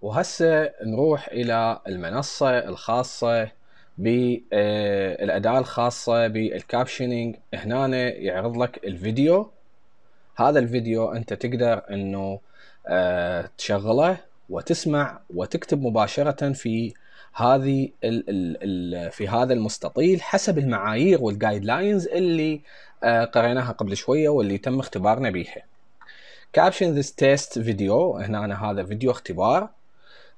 وهسه نروح الى المنصه الخاصه بالاداه آه، الخاصه بالكابشنينج هنا يعرض لك الفيديو هذا الفيديو انت تقدر انه آه، تشغله وتسمع وتكتب مباشره في هذه الـ الـ ال في هذا المستطيل حسب المعايير والجايد لاينز اللي آه، قريناها قبل شويه واللي تم اختبارنا بيها. كابشن ذيس تيست فيديو هنا هذا فيديو اختبار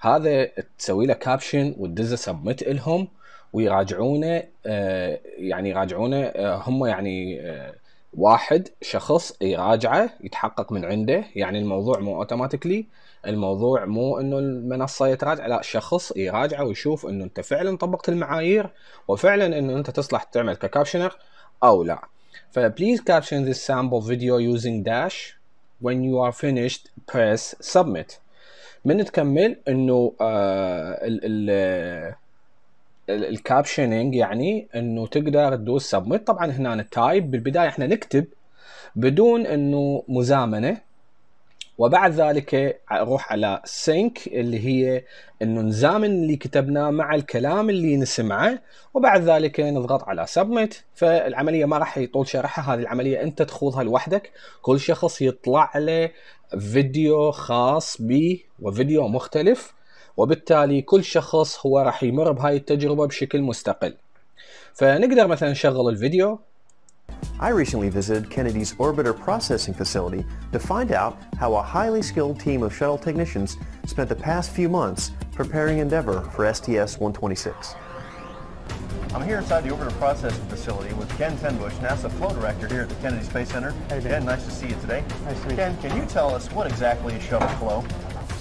هذا تسوي له كابشن وتدزه سبمت لهم ويراجعونه آه، يعني يراجعونه آه، هم يعني آه، واحد شخص يراجعه يتحقق من عنده يعني الموضوع مو اوتوماتيكلي الموضوع مو انه المنصه يتراجع لا شخص يراجعه ويشوف انه انت فعلا طبقت المعايير وفعلا انه انت تصلح تعمل ككابشنر او لا فبليز كابشن this sample video using dash when you are finished press submit من تكمل انه آه ال ال الكابشننج يعني انه تقدر تدوس سبميت طبعا هنا التايب بالبدايه احنا نكتب بدون انه مزامنه وبعد ذلك اروح على سينك اللي هي انه نزامن اللي كتبناه مع الكلام اللي نسمعه وبعد ذلك نضغط على سبميت فالعمليه ما راح يطول شرحها هذه العمليه انت تخوضها لوحدك كل شخص يطلع له فيديو خاص بي وفيديو مختلف وبالتالي كل شخص هو راح يمر بهاي التجربة بشكل مستقل فنقدر مثلا نشغل الفيديو I recently visited Kennedy's Orbiter Processing Facility to find out how a highly skilled team of shuttle technicians spent the past few months preparing Endeavour for STS-126. I'm here inside the Orbiter Processing Facility with Ken Tenbush, NASA Flow Director here at the Kennedy Space Center. Hey, Ken, nice to see you today. Nice to meet Ken, can you tell us what exactly is shuttle flow?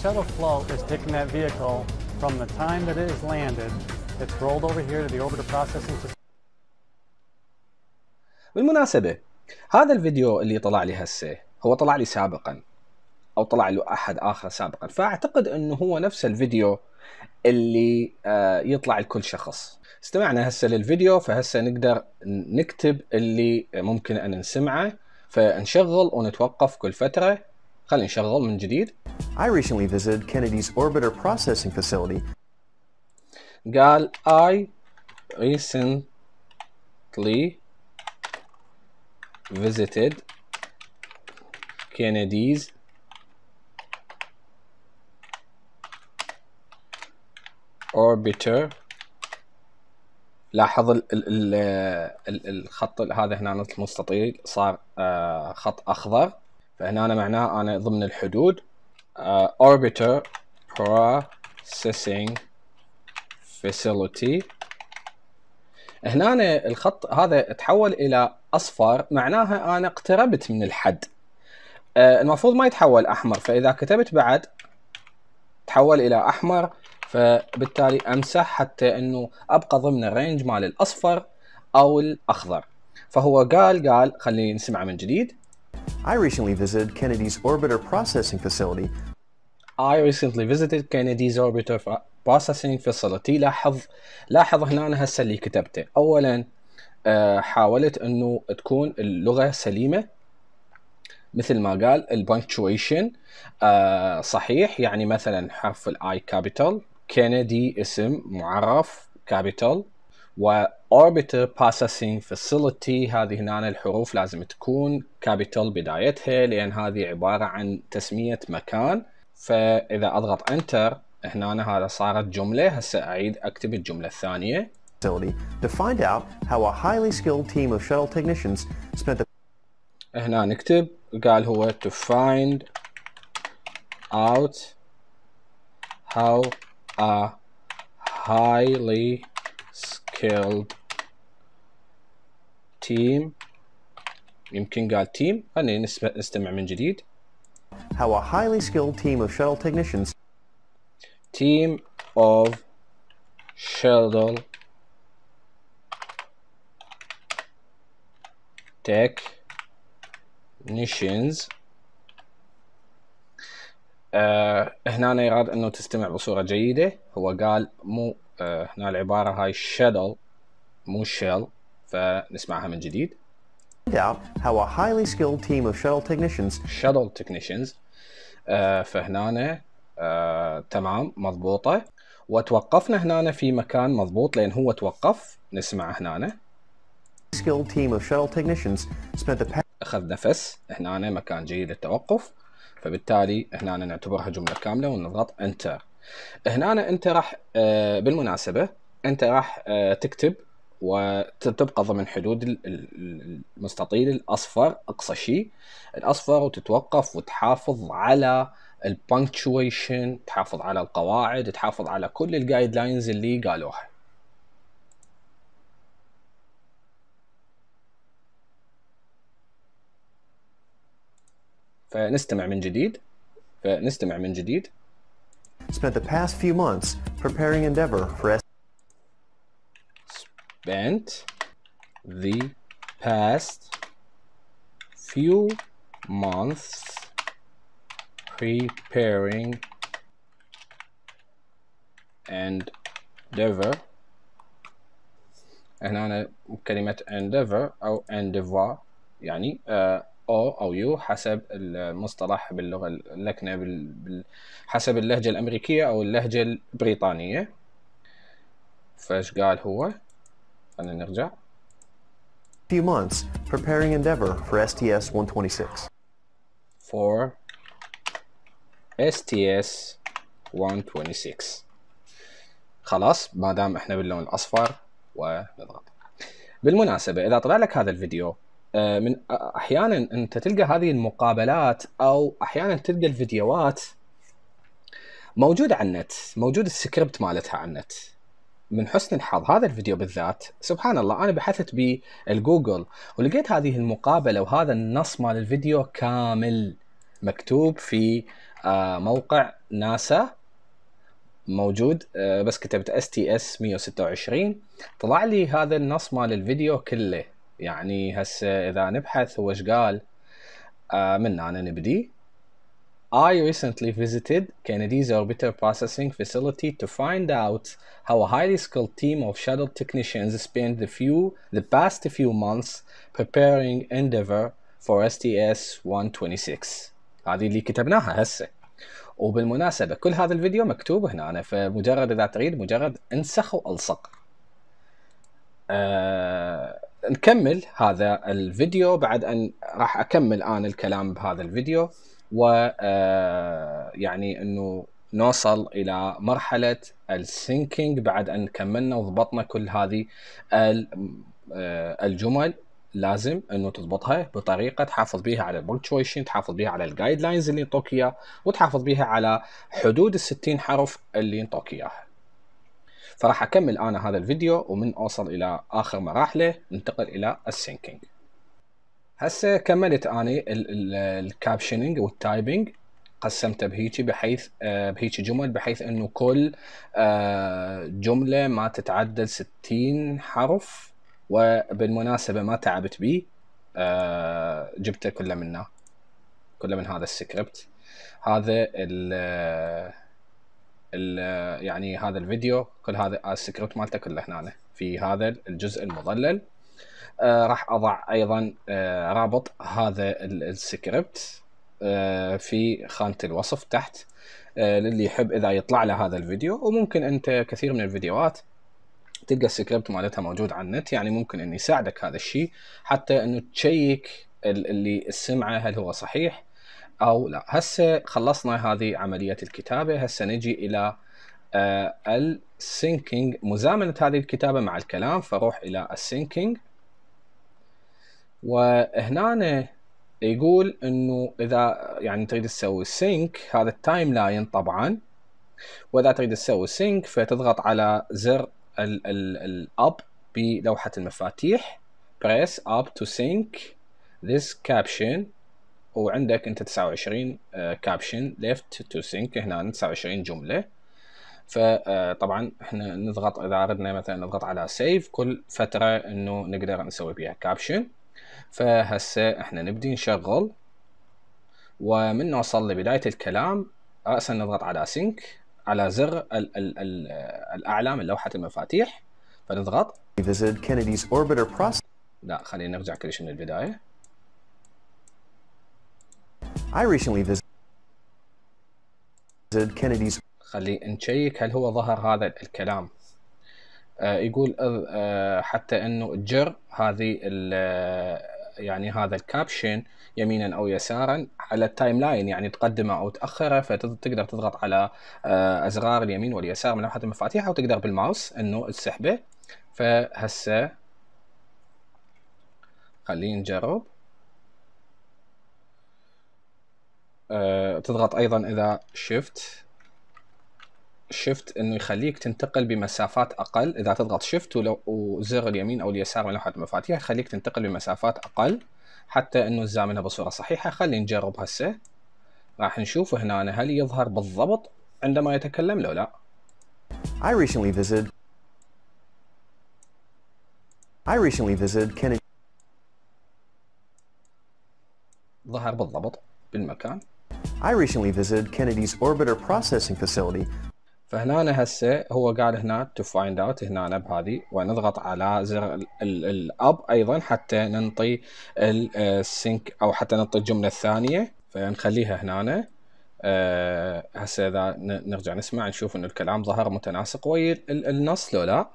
Shuttle flow is taking that vehicle from the time that it is landed, it's rolled over here to the Orbiter Processing Facility. بالمناسبة هذا الفيديو اللي طلع لي هسه هو طلع لي سابقا او طلع له احد اخر سابقا فاعتقد انه هو نفس الفيديو اللي آه، يطلع لكل شخص استمعنا هسه للفيديو فهسه نقدر نكتب اللي ممكن ان نسمعه فنشغل ونتوقف كل فتره خلينا نشغل من جديد I recently visited Kennedy's Orbiter Processing Facility قال I recently visited Kennedy's orbiter لاحظ ال ال ال الخط هذا هنا المستطيل صار آه، خط اخضر فهنا معناه انا ضمن الحدود آه، orbiter processing facility هنا الخط هذا تحول الى اصفر معناها انا اقتربت من الحد آه، المفروض ما يتحول احمر فاذا كتبت بعد تحول الى احمر فبالتالي امسح حتى انه ابقى ضمن الرينج مال الاصفر او الاخضر فهو قال قال خلينا نسمعه من جديد I recently visited Kennedy's Orbiter Processing Facility. I recently visited Kennedy's Orbiter Processing Facility. لاحظ لاحظ هنا أنا هسه اللي كتبته. أولا آه، حاولت انه تكون اللغه سليمه مثل ما قال البنكتويشن آه، صحيح يعني مثلا حرف الاي كابيتال كندي اسم معرف كابيتال واوربيتر باسسينج فاسيلتي هذه هنا الحروف لازم تكون كابيتال بدايتها لان هذه عباره عن تسميه مكان فاذا اضغط انتر هنا هذا صارت جمله هسه اعيد اكتب الجمله الثانيه facility to find out how a highly skilled team of shuttle technicians spent the هنا نكتب قال هو to find out how a highly skilled team يمكن قال team خلينا نستمع من جديد How a highly skilled team of shuttle technicians team of shuttle technicians آه هنا يراد انه تستمع بصوره جيده هو قال مو آه هنا العباره هاي شادل مو شيل فنسمعها من جديد out how a highly skilled team of shuttle technicians shuttle technicians آه فهنا آه تمام مضبوطه وتوقفنا هنا في مكان مضبوط لان هو توقف نسمع هنا skilled team of shuttle technicians spent the past اخذ نفس هنا مكان جيد للتوقف فبالتالي هنا نعتبرها جمله كامله ونضغط انتر هنا انت راح آه، بالمناسبه انت راح آه، تكتب وتبقى ضمن حدود المستطيل الاصفر اقصى شيء الاصفر وتتوقف وتحافظ على البنكتويشن تحافظ على القواعد تحافظ على كل الجايد لاينز اللي قالوها فنستمع من جديد فنستمع من جديد spent the past few months preparing Endeavor for spent the past few months preparing Endeavor هنا أنا كلمة Endeavor أو Endeavor يعني آه او او يو حسب المصطلح باللغه اللكنه بال... حسب اللهجه الامريكيه او اللهجه البريطانيه فايش قال هو خلينا نرجع few months preparing endeavor for STS 126 for STS 126 خلاص ما دام احنا باللون الاصفر ونضغط بالمناسبه اذا طلع لك هذا الفيديو آه، من احيانا انت تلقى هذه المقابلات او احيانا تلقى الفيديوهات موجوده على النت موجود السكريبت مالتها على النت من حسن الحظ هذا الفيديو بالذات سبحان الله انا بحثت بالجوجل ولقيت هذه المقابله وهذا النص مال الفيديو كامل مكتوب في آه، موقع ناسا موجود آه، بس كتبت اس تي اس 126 طلع لي هذا النص مال الفيديو كله يعني هسه اذا نبحث هو ايش قال من انا نبدي I recently visited Kennedy's Orbiter Processing Facility to find out how a highly skilled team of shuttle technicians spent the few the past few months preparing Endeavour for STS-126 هذه اللي كتبناها هسه وبالمناسبة كل هذا الفيديو مكتوب هنا أنا فمجرد إذا تريد مجرد انسخ وألصق أه نكمل هذا الفيديو بعد ان راح اكمل انا الكلام بهذا الفيديو و آه، يعني انه نوصل الى مرحله السينكينج بعد ان كملنا وضبطنا كل هذه آه، الجمل لازم انه تضبطها بطريقه تحافظ بها على البنكتويشن تحافظ بها على الجايد لاينز اللي انطوك وتحافظ بها على حدود ال 60 حرف اللي انطوك اياها فراح اكمل انا هذا الفيديو ومن اوصل الى اخر مراحله ننتقل الى السينكينج هسه كملت اني الكابشننج والتايبنج قسمته بهيجي بحيث آه، بهيجي جمل بحيث انه كل آه، جمله ما تتعدى 60 حرف وبالمناسبه ما تعبت بيه آه، جبته كله منه كله من هذا السكريبت هذا يعني هذا الفيديو كل هذا السكريبت مالته كله هنا في هذا الجزء المظلل آه راح اضع ايضا آه رابط هذا السكريبت آه في خانه الوصف تحت آه، للي يحب اذا يطلع له هذا الفيديو وممكن انت كثير من الفيديوهات تلقى السكريبت مالتها موجود على النت يعني ممكن ان يساعدك هذا الشيء حتى انه تشيك اللي السمعه هل هو صحيح او لا هسه خلصنا هذه عمليه الكتابه هسه نجي الى آه، السينكينج مزامنه هذه الكتابه مع الكلام فروح الى السينكينج وهنا يقول انه اذا يعني تريد تسوي سينك هذا التايم لاين طبعا واذا تريد تسوي سينك فتضغط على زر الاب بلوحه المفاتيح بريس up to sync this caption وعندك انت 29 كابشن ليفت تو سينك هنا 29 جمله فطبعا آه، احنا نضغط اذا اردنا مثلا نضغط على سيف كل فتره انه نقدر نسوي بها كابشن فهسه احنا نبدي نشغل ومن نوصل لبدايه الكلام راسا نضغط على سينك على زر ال ال ال الاعلى من لوحه المفاتيح فنضغط لا خلينا نرجع شيء من البدايه I recently visited Kennedy's خلي نشيك هل هو ظهر هذا الكلام آه، يقول آه، حتى انه جر هذه آه، يعني هذا الكابشن يمينا او يسارا على التايم لاين يعني تقدمه او تاخره فتقدر تضغط على ازرار اليمين واليسار من لوحه المفاتيح او تقدر بالماوس انه تسحبه فهسه خلينا نجرب آه، تضغط ايضا اذا شيفت شيفت انه يخليك تنتقل بمسافات اقل اذا تضغط شيفت وزر اليمين او اليسار من لوحه المفاتيح يخليك تنتقل بمسافات اقل حتى انه الزامنه بصوره صحيحه خلينا نجرب هسه راح نشوف هنا هل يظهر بالضبط عندما يتكلم لو لا I recently visited I recently visited Kennedy ظهر بالضبط بالمكان I recently visited Kennedy's Orbiter Processing Facility. فهنا هسه هو قال هنا to find out هنا بهذه ونضغط على زر الاب ايضا حتى ننطي السync او حتى ننطي الجمله الثانية فنخليها هنا هسه اذا نرجع نسمع نشوف إن الكلام ظهر متناسق ويا النص لو لا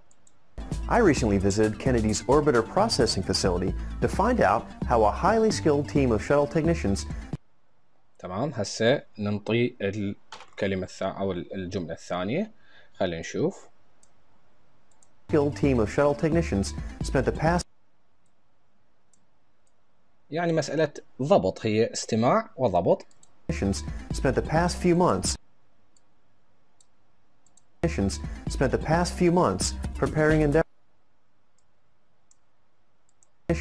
I recently visited Kennedy's Orbiter Processing Facility to find out how a highly skilled team of shuttle technicians تمام هسه ننطي الكلمة الثانية أو الجملة الثانية خلينا نشوف skilled team of shuttle technicians spent the past يعني مسألة ضبط هي استماع وضبط spent the past few months spent the past few months preparing endeavors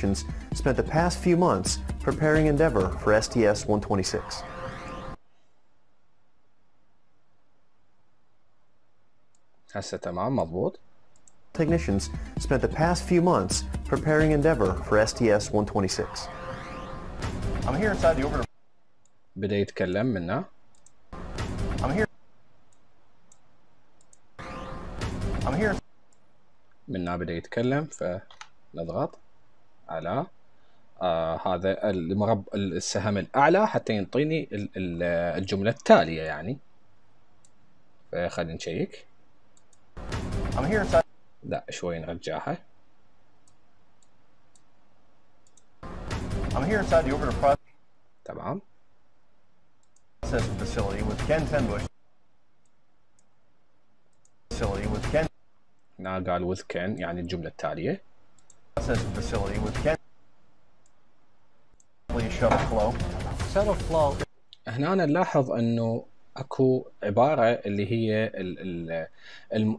operations spent the past few months preparing Endeavour for STS-126. هسه تمام مضبوط technicians spent the past few months preparing Endeavour for STS-126. I'm here inside the orbiter. بدأ يتكلم منا. I'm here. I'm here. منا بدأ يتكلم فنضغط. على آه هذا المرب السهم الاعلى حتى ينطيني الجمله التاليه يعني خلينا نشيك لا شوي نرجعها I'm here inside the orbital process. تمام. facility with Ken Tenbush. Facility with Ken. Now, قال with Ken يعني الجملة التالية. processing facility with shuttle flow. Shuttle flow. هنا نلاحظ انه اكو عباره اللي هي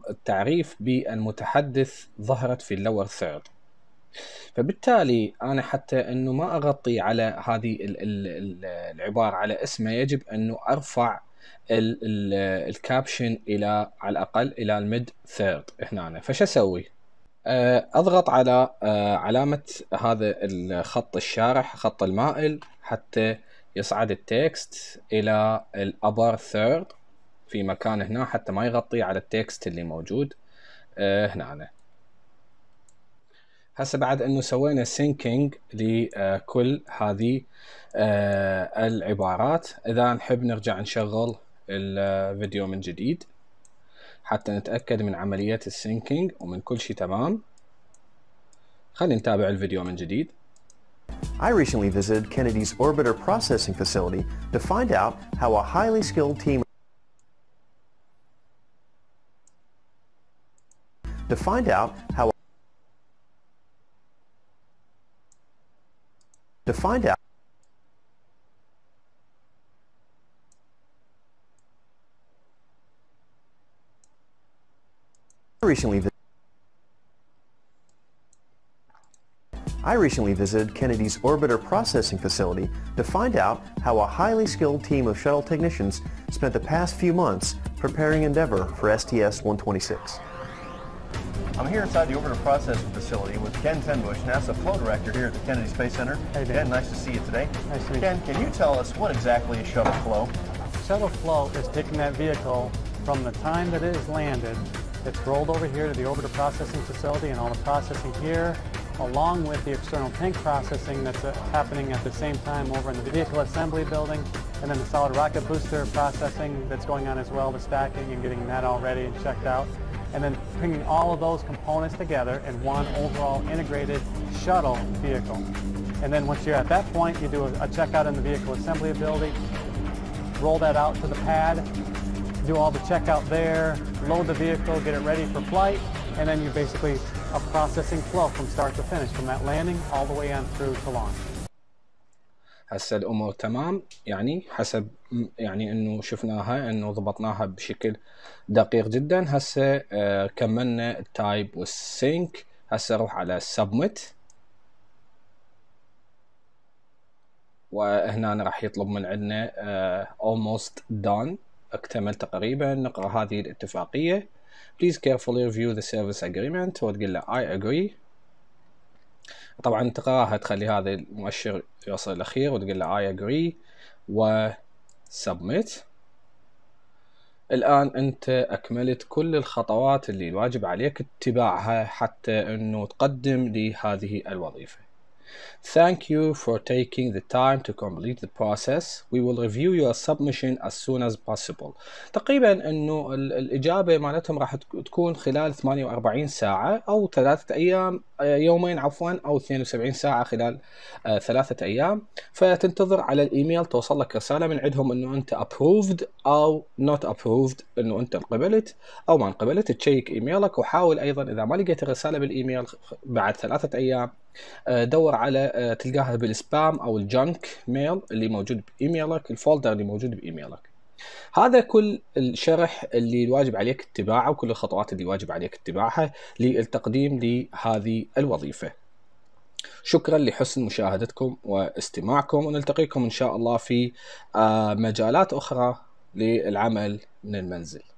التعريف بالمتحدث ظهرت في اللور ثيرد فبالتالي انا حتى انه ما اغطي على هذه العباره على اسمه يجب انه ارفع الكابشن الى على الاقل الى الميد ثيرد هنا فش اسوي؟ آه، اضغط على آه، علامه هذا الخط الشارح خط المائل حتى يصعد التكست الى الابر ثيرد في مكان هنا حتى ما يغطي على التكست اللي موجود آه، هنا أنا. هسه بعد انه سوينا سينكينج لكل هذه العبارات اذا نحب نرجع نشغل الفيديو من جديد حتى نتأكد من عملية السينكينج ومن كل شيء تمام خلينا نتابع الفيديو من جديد I recently visited Kennedy's Orbiter Processing Facility to find out how a highly skilled team to find out how to find out recently I recently visited Kennedy's Orbiter Processing Facility to find out how a highly skilled team of shuttle technicians spent the past few months preparing Endeavour for STS-126. I'm here inside the Orbiter Processing Facility with Ken Tenbush, NASA Flow Director here at the Kennedy Space Center. Hey, Ken, nice to see you today. Nice to meet you. Ken, can you tell us what exactly is shuttle flow? Shuttle flow is taking that vehicle from the time that it is landed it's rolled over here to the orbiter processing facility and all the processing here, along with the external tank processing that's uh, happening at the same time over in the vehicle assembly building, and then the solid rocket booster processing that's going on as well, the stacking and getting that all ready and checked out, and then bringing all of those components together in one overall integrated shuttle vehicle. And then once you're at that point, you do a, a checkout in the vehicle assembly building, roll that out to the pad, do all the checkout there, load the vehicle, get it ready for flight, and then you're basically a processing flow from start to finish, from that landing all the way on through to launch. هسه الامور تمام يعني حسب يعني انه شفناها انه ضبطناها بشكل دقيق جدا هسه آه كملنا التايب والسينك هسه اروح على سبميت وهنا راح يطلب من عندنا آه دون اكتمل تقريبا نقرأ هذه الاتفاقية Please carefully review the service agreement وتقول له I agree طبعا تقراها تخلي هذا المؤشر يوصل الأخير وتقول له I agree و submit الآن أنت أكملت كل الخطوات اللي الواجب عليك اتباعها حتى أنه تقدم لهذه الوظيفة Thank you for taking the time to complete the process. We will review your submission as soon as possible. تقريبا انه الاجابه مالتهم راح تكون خلال 48 ساعه او ثلاثه ايام آه، يومين عفوا او 72 ساعه خلال آه، ثلاثه ايام فتنتظر على الايميل توصل لك رساله من عندهم انه انت approved او not approved انه انت انقبلت او ما انقبلت تشيك ايميلك وحاول ايضا اذا ما لقيت الرساله بالايميل بعد ثلاثه ايام آه، دور على آه، تلقاها بالسبام او الجنك ميل اللي موجود بايميلك الفولدر اللي موجود بايميلك هذا كل الشرح اللي الواجب عليك اتباعه وكل الخطوات اللي واجب عليك اتباعها للتقديم لهذه الوظيفة شكرا لحسن مشاهدتكم واستماعكم ونلتقيكم إن شاء الله في آه، مجالات أخرى للعمل من المنزل